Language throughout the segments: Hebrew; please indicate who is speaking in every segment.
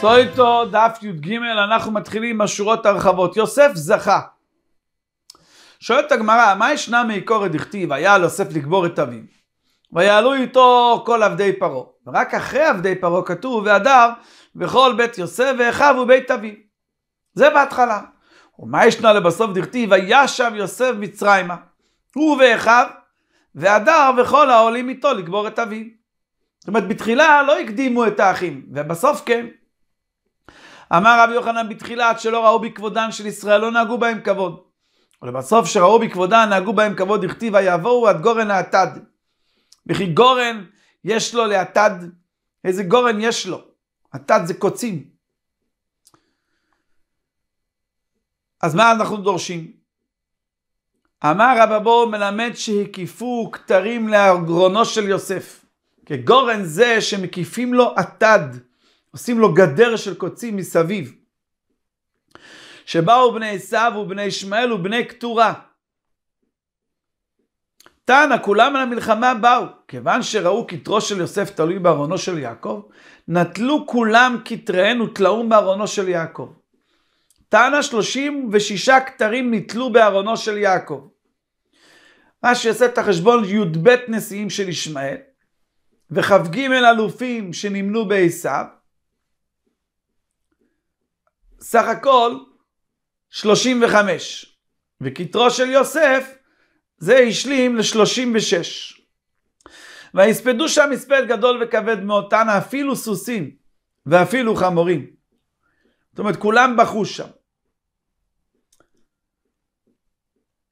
Speaker 1: סויטו, דף י"ג, אנחנו מתחילים עם השורות הרחבות. יוסף זכה. שואלת הגמרא, מה ישנה מעיקור הדכתיב היה על יוסף לקבור את אביו, ויעלו איתו כל עבדי פרעה. ורק אחרי עבדי פרעה כתוב, והדר וכל בית יוסף ואחיו ובית אביו. זה בהתחלה. ומה ישנה לבסוף דכתיב, וישב יוסף מצרימה, הוא ואחיו, והדר וכל העולים איתו לקבור את אביו. זאת אומרת, בתחילה לא הקדימו את האחים, ובסוף כן. אמר רבי יוחנן בתחילת שלא ראו בכבודן של ישראל, לא נהגו בהם כבוד. ולבסוף שראו בכבודן, נהגו בהם כבוד, הכתיבה יבואו עד גורן האטד. וכי גורן יש לו לאטד, איזה גורן יש לו? אטד זה קוצים. אז מה אנחנו דורשים? אמר רבא אבו מלמד שהקיפו כתרים לארגרונו של יוסף. כגורן זה שמקיפים לו אטד. עושים לו גדר של קוצים מסביב. שבאו בני עשיו ובני ישמעאל ובני קטורה. תנא, כולם על המלחמה באו. כיוון שראו כתרו של יוסף תלוי בארונו של יעקב, נטלו כולם כתריהן ותלאום בארונו של יעקב. תנא 36 כתרים נתלו בארונו של יעקב. מה שיעשה את החשבון י"ב נשיאים של ישמעאל, וכ"ג אלופים שנמנו בעשיו, סך הכל 35. וכתרו של יוסף זה השלים ל-36. ויספדו שם מספד גדול וכבד מאותן, אפילו סוסים ואפילו חמורים. זאת אומרת, כולם בחו שם.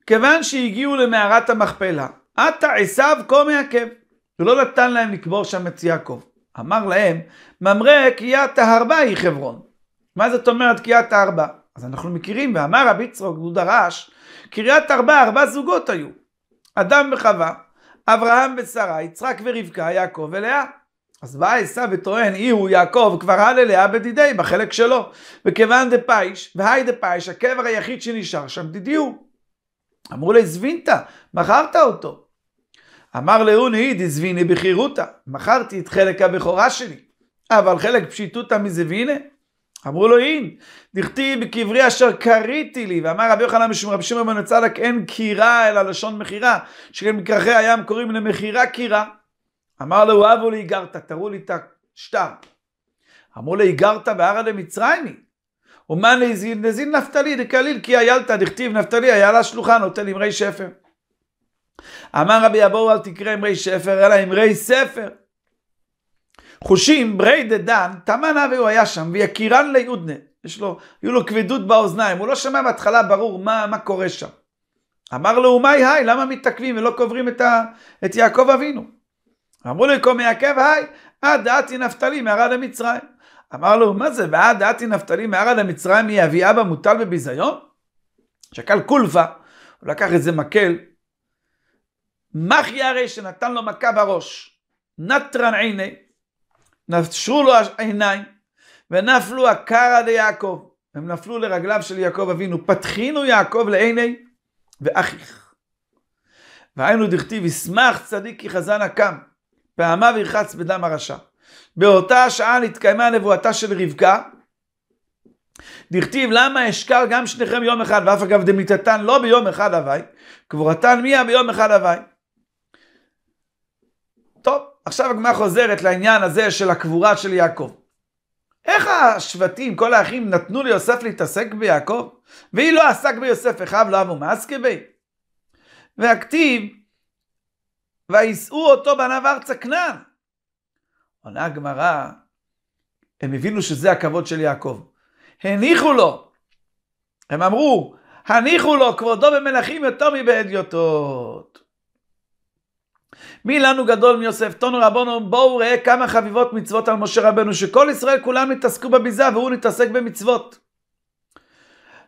Speaker 1: כיוון שהגיעו למערת המכפלה, עתה עשיו כה מעכב, ולא נתן להם לקבור שם את יעקב. אמר להם, ממרא כי תהרבה היא חברון. מה זאת אומרת קריאת ארבע? אז אנחנו מכירים, ואמר רבי צרוק, הוא דרש, קריאת ארבע, ארבע זוגות היו. אדם וחווה, אברהם ושרה, יצחק ורבקה, יעקב ולאה. אז בא עשו וטוען, אי הוא יעקב, כבר על לאה בדידי, בחלק שלו. וכיוון דפייש, והי דפייש, הקבר היחיד שנשאר שם, דידי הוא. אמרו לי, זווינתא, מכרת אותו. אמר לאוני, דזוויני בחירותא, מכרתי את חלק הבכורה שלי, אבל חלק פשיטותא מזביני. אמרו לו אין, דכתיב בקברי אשר קריתי לי, ואמר רבי יוחנן משום רבי שמעון בן הצדק אין קירה אלא לשון מכירה, שכן מקרחי הים קוראים למכירה קירה. אמר לו אבו לי הגרת, תראו לי את השטר. אמרו לי הגרת בהרא דמצרייני. ומה נזין? נזין נפתלי דקליל כי איילתא דכתיב נפתלי איילה שלוחה נותן אמרי שפר. אמר רבי אבו אל תקרא אמרי שפר אלא אמרי ספר. חושים, ברי דה דן, דדן, תמנה והוא היה שם, ויקירן ליודנה. יש לו, היו לו כבדות באוזניים, הוא לא שמע בהתחלה ברור מה, מה קורה שם. אמר לו, מהי היי, למה מתעכבים ולא קוברים את, ה, את יעקב אבינו? אמרו לו, יקום מיעקב היי, אה דעתי נפתלי מהרה למצרים. אמר לו, מה זה, ואה דעתי נפתלי מהרה למצרים היא אבי אבא מוטל בביזיון? שקל קולפה, הוא לקח איזה מקל, מחי הרי שנתן לו מכה בראש, נטרן עיני, נשרו לו העיניים, ונפלו הקרא דיעקב. הם נפלו לרגליו של יעקב אבינו. פתחינו יעקב לעיני ואחיך. והיינו דכתיב, ישמח צדיק כי חזן הקם, פעמיו ירחץ בדם הרשע. באותה השעה נתקיימה נבואתה של רבקה. דכתיב, למה אשקר גם שניכם יום אחד, ואף אגב דמיתתן לא ביום אחד הווי, קבורתן מיה ביום אחד הווי. טוב, עכשיו הגמרא חוזרת לעניין הזה של הקבורה של יעקב. איך השבטים, כל האחים, נתנו ליוסף להתעסק ביעקב? והיא לא עסק ביוסף אחיו לא אבו מאסקי בי. והכתיב, ויישאו אותו בניו ארצה כנען. עונה הגמרא, הם הבינו שזה הכבוד של יעקב. הניחו לו, הם אמרו, הניחו לו כבודו במלכים יותר מבעדיותות. מי לנו גדול מיוסף? תונו רבונו, בואו ראה כמה חביבות מצוות על משה רבנו, שכל ישראל כולם התעסקו בביזה והוא נתעסק במצוות.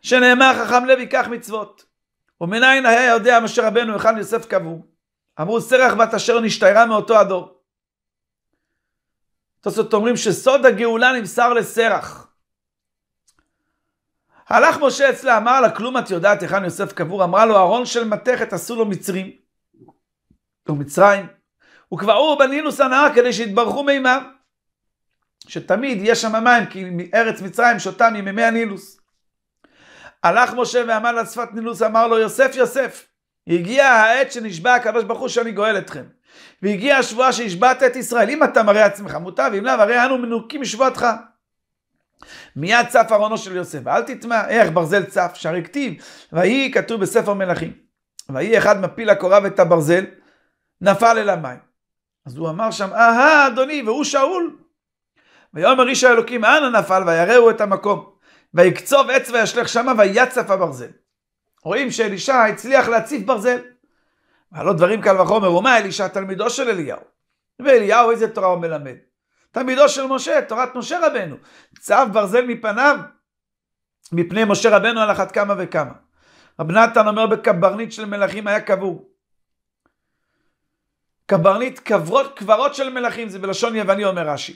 Speaker 1: שנאמר חכם לוי, קח מצוות. ומניין היה יודע משה רבנו היכן יוסף קבור? אמרו סרח בת אשר נשתיירה מאותו הדור. תוספות אומרים שסוד הגאולה נמסר לסרח. הלך משה אצלה, אמר לה, כלום את יודעת היכן יוסף קבור? אמרה לו, ארון של מתכת עשו לו מצרים. ומצרים, וקבעו בנינו שנאה כדי שיתברכו מימה. שתמיד יש שם מים, כי ארץ מצרים שותה ממימי הנילוס. הלך משה ועמד על שפת נילוס, אמר לו, יוסף, יוסף, הגיעה העת שנשבע הקדוש ברוך הוא שאני גואל אתכם. והגיעה השבועה שהשבעת את ישראל, אם אתה מראה עצמך מוטב, ואם לאו, הרי אנו מנוקים משבועתך. מיד צף ארונו של יוסף, ואל תטמע, איך ברזל צף, שהרי כתיב, ויהי כתוב בספר מלכים. ויהי אחד מפיל הקורה ואת הברזל, נפל אל המים. אז הוא אמר שם, אהה, אדוני, והוא שאול. ויאמר איש האלוקים, אנה נפל, ויראו את המקום. ויקצוב עץ וישלך שמה, ויצף הברזל. רואים שאלישע הצליח להציף ברזל. ועלות דברים קל וחומר, ומה אלישע תלמידו של אליהו? ואליהו איזה תורה הוא מלמד? תלמידו של משה, תורת משה רבנו. צב ברזל מפניו, מפני משה רבנו על אחת כמה וכמה. רב נתן אומר בקברניט של מלכים היה קבור. קברניט קברות קברות של מלכים, זה בלשון יווני אומר רש"י.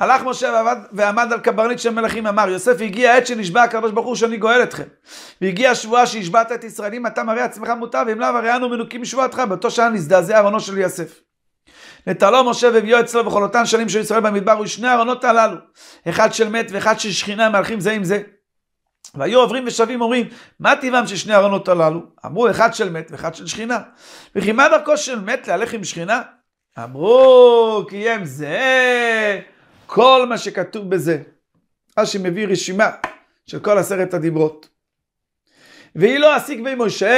Speaker 1: הלך משה ועבד, ועמד על קברניט של מלכים, אמר, יוסף, הגיע העת שנשבע הקדוש ברוך הוא שאני גואל אתכם. והגיעה השבועה שהשבעת את ישראל, אם אתה מראה עצמך מוטב, אם לאו הרי אנו מנוקים משבועתך, באותו שעה נזדעזע ארונו של יוסף. נטלו משה והביאו אצלו וכל אותן שנים של ישראל במדבר, ושני ארונות הללו, אחד של מת ואחד של שכינה, מהלכים זה עם זה. והיו עוברים ושבים אומרים, מה טבעם של שני ארונות הללו? אמרו, אחד של מת ואחד של שכינה. וכי מה דרכו של מת להלך עם שכינה? אמרו, כי הם זהה כל מה שכתוב בזה. רש"י מביא רשימה של כל עשרת הדיברות. והיא לא עסיק בי משה,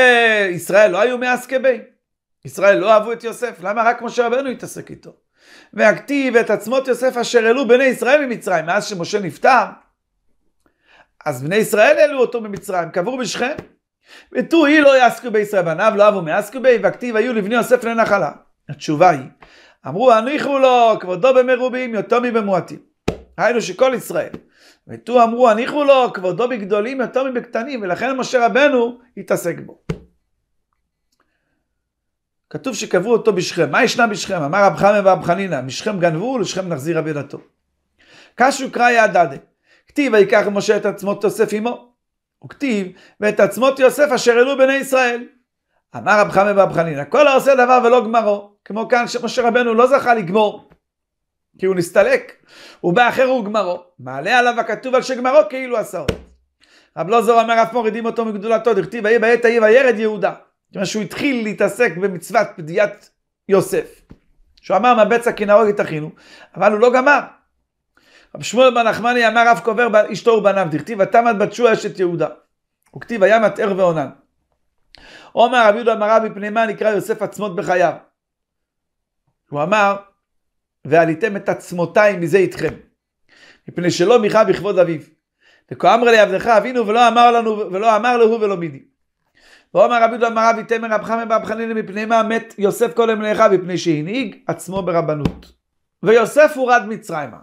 Speaker 1: ישראל לא היו מעסקי בי. ישראל לא אהבו את יוסף, למה רק משה רבנו התעסק איתו? והכתיב את עצמות יוסף אשר העלו בני ישראל ממצרים, מאז שמשה נפטר, אז בני ישראל העלו אותו ממצרים, קבור בשכם. ותו היא לא יעסקו בישראל, בניו לא אבו מעסקו בי, והכתיב היו לבני יוסף לנחלה. התשובה היא, אמרו הניחו לו כבודו במרובים, יתומי במועטים. היינו שכל ישראל. ותו אמרו הניחו לו כבודו בגדולים, יתומי בקטנים, ולכן משה רבנו התעסק בו. כתוב שקבעו אותו בשכם. מה ישנה בשכם? אמר רב חמא ורב חנינא, משכם גנבו ולשכם נחזיר אבידתו. קשו קרא יא הדדה. כתיב ויקח משה את עצמות יוסף עמו. הוא כתיב ואת עצמות יוסף אשר העלו בני ישראל. אמר רב חמא ורב חנינא, כל העושה דבר ולא גמרו, כמו כאן שמשה רבנו לא זכה לגמור, כי הוא נסתלק, ובאחר הוא גמרו. מעלה עליו הכתוב על שגמרו כאילו עשהו. רב לוזור אומר אף מורידים אותו מגדולתו, דכתיב ויהי בעת ההיא וירד יהודה. כיוון שהוא התחיל להתעסק במצוות פדיעת יוסף. שהוא אמר מהבצע כי נהרוג את אחינו, אבל הוא לא גמר. רב שמואל בן נחמני אמר אף קובר אשתו ובניו, דכתיב ותמת בת שוע אשת יהודה. וכתיב היה מטער ועונן. עומר רב יהודה אמרה בפני מה נקרא יוסף עצמות בחייו. הוא אמר, ועליתם את עצמותיי מזה איתכם. מפני שלא מיכה בכבוד אביו. וכה אמר לי עבדך אבינו ולא אמר לנו ולא אמר להו ולא מידי. ואומר רבי יהודה אמר רבי תמר רב חמא ברב חנין מפני מה מת יוסף כל ימי מפני שהנהיג עצמו ברבנות. ויוסף הורד מצרימה.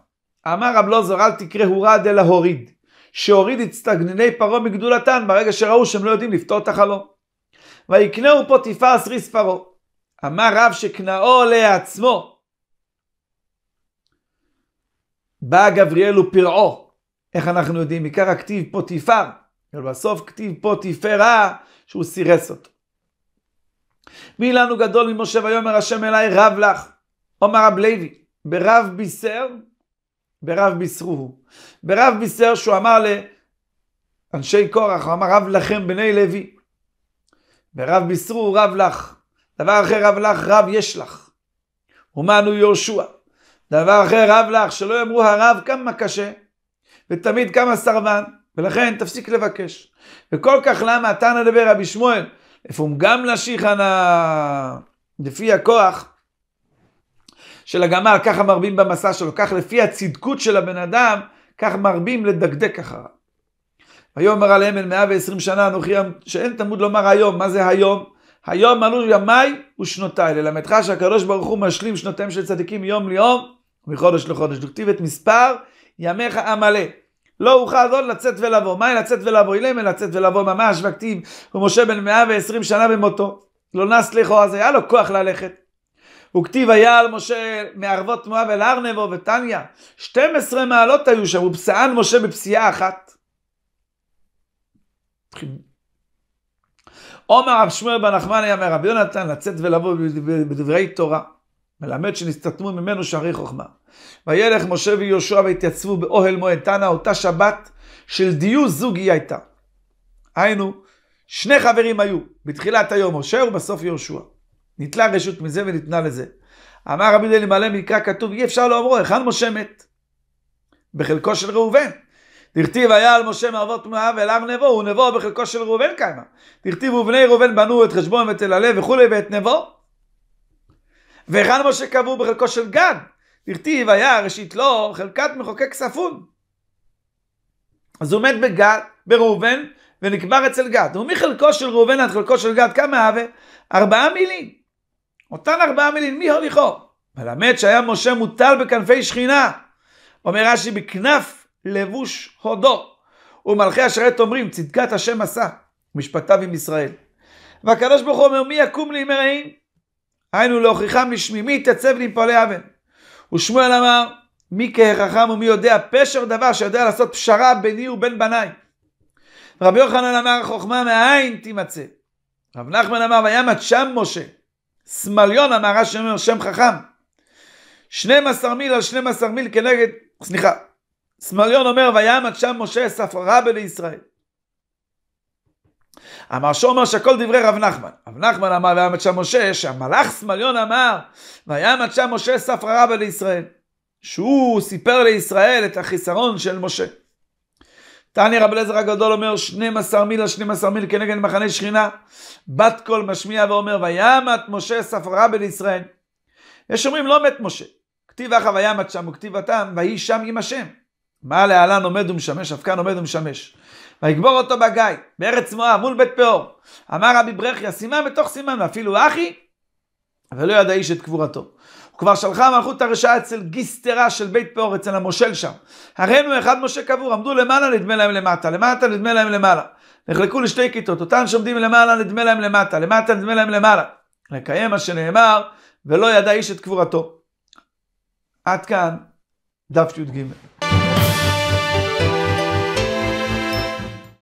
Speaker 1: אמר רב לא זור, אל תקרא רעד אלא הוריד, שהוריד הצטגנני פרעה מגדולתן ברגע שראו שהם לא יודעים לפתור את החלום. ויקנהו פוטיפר סריס פרעה. אמר רב שקנאו לעצמו. בא גבריאל ופרעו. איך אנחנו יודעים? עיקר הכתיב פוטיפר. ובסוף כתיב פוטיפרה שהוא סירס אותו. מי לנו גדול ממשה ויאמר השם אלי רב לך. אומר רב לוי, ברב בישר ברב בישרוהו. ברב בישר שהוא אמר לאנשי קורח, הוא אמר רב לכם בני לוי. ברב בישרוהו רב לך. דבר אחר רב לך, רב יש לך. ומנו יהושע. דבר אחר רב לך, שלא יאמרו הרב כמה קשה, ותמיד כמה סרבן, ולכן תפסיק לבקש. וכל כך למה תנא דבר רבי שמואל, אפום גם להשיך לפי הכוח, של הגמל, ככה מרבים במסע שלו, כך לפי הצדקות של הבן אדם, כך מרבים לדקדק אחריו. ויאמר עליהם אל מאה ועשרים שנה אנוכי, שאין תמוד לומר היום, מה זה היום? היום מלאו ימיי ושנותיי, ללמדך שהקדוש ברוך הוא משלים שנותיהם של צדיקים מיום ליום מחודש לחודש. דוכתיב את מספר ימיך המלא. לא אוכל עוד לצאת ולבוא. מהי לצאת ולבוא? אילם לצאת ולבוא ממש, וכתיב, ומשה בן מאה ועשרים שנה במותו. לא נס לכו, אז היה לו כוח ללכת. הוא כתיב היה על משה מערבות מואב אל ארנבו וטניה. 12 מעלות היו שם, ופסען משה בפסיעה אחת. עומר רב שמואל בן נחמן היה מרב יונתן לצאת ולבוא בדברי תורה, מלמד שנסתתמו ממנו שערי חוכמה. וילך משה ויהושע והתייצבו באוהל מועד תנא, אותה שבת של דיוס זוגי הייתה. היינו, שני חברים היו, בתחילת היום משה ובסוף יהושע. ניטלה רשות מזה וניתנה לזה. אמר רבי דלי מלא מקרא כתוב, אי אפשר לאמרו, היכן משה מת? בחלקו של ראובן. דכתיב היה על משה מערבות תמוהה ואל הר נבו, הוא נבו בחלקו של ראובן קיימה. דכתיב ובני ראובן בנו את חשבון ואת אל הלב וכולי ואת נבו. והיכן משה קבעו בחלקו של גד? דכתיב היה ראשית לא חלקת מחוקק ספון. אז הוא מת בגד, בראובן, ונקבר אצל גד. ומחלקו של ראובן עד חלקו של גד, כמה הווה? ארבעה מילים. אותן ארבעה מילים, מי הוליכו? מלמד שהיה משה מוטל בכנפי שכינה. אומר רש"י, בכנף לבוש הודו. ומלכי השרת אומרים, צדקת השם עשה, משפטיו עם ישראל. והקדוש ברוך הוא אומר, מי יקום לי מרעים? היינו להוכיחם לשמי, מי יתעצב לי עם פועלי אבן? ושמואל אמר, מי כחכם ומי יודע פשר דבר שיודע לעשות פשרה ביני ובין בניי. רבי יוחנן אמר, חוכמה מאין תימצא. רב נחמן אמר, וימת שם משה. סמליון המערה שאומר שם חכם. 12 מיל על 12 מיל כנגד, סליחה, סמליון אומר ויעמד שם משה ספרה בלישראל. אמר אומר שכל דברי רב נחמן. רב נחמן אמר ויעמד שם משה, שהמלאך סמליון אמר ויעמד שם משה ספרה בלישראל. שהוא סיפר לישראל את החיסרון של משה. תעני רב אליעזר הגדול אומר 12 מיל על 12 מיל כנגד מחנה שכינה. בת קול משמיע ואומר וימת משה ספרה בין ישראל. יש אומרים לא מת משה. כתיב אחא וימת שם וכתיב וכתיבתם ויהי שם עם השם. מה להלן עומד ומשמש, אף כאן עומד ומשמש. ויגבור אותו בגיא, בארץ מואב, מול בית פאור. אמר רבי ברכיה, סימן בתוך סימן, ואפילו אחי, ולא ידע איש את קבורתו. הוא כבר שלחה מלכות הרשעה אצל גיסטרה של בית פאור, אצל המושל שם. הרינו אחד משה קבור, עמדו למעלה נדמה להם למטה, למטה נדמה להם למעלה. נחלקו לשתי כיתות, אותן שעומדים למעלה נדמה להם למטה, למטה נדמה להם למעלה. לקיים מה שנאמר, ולא ידע איש את קבורתו. עד כאן דף י"ג.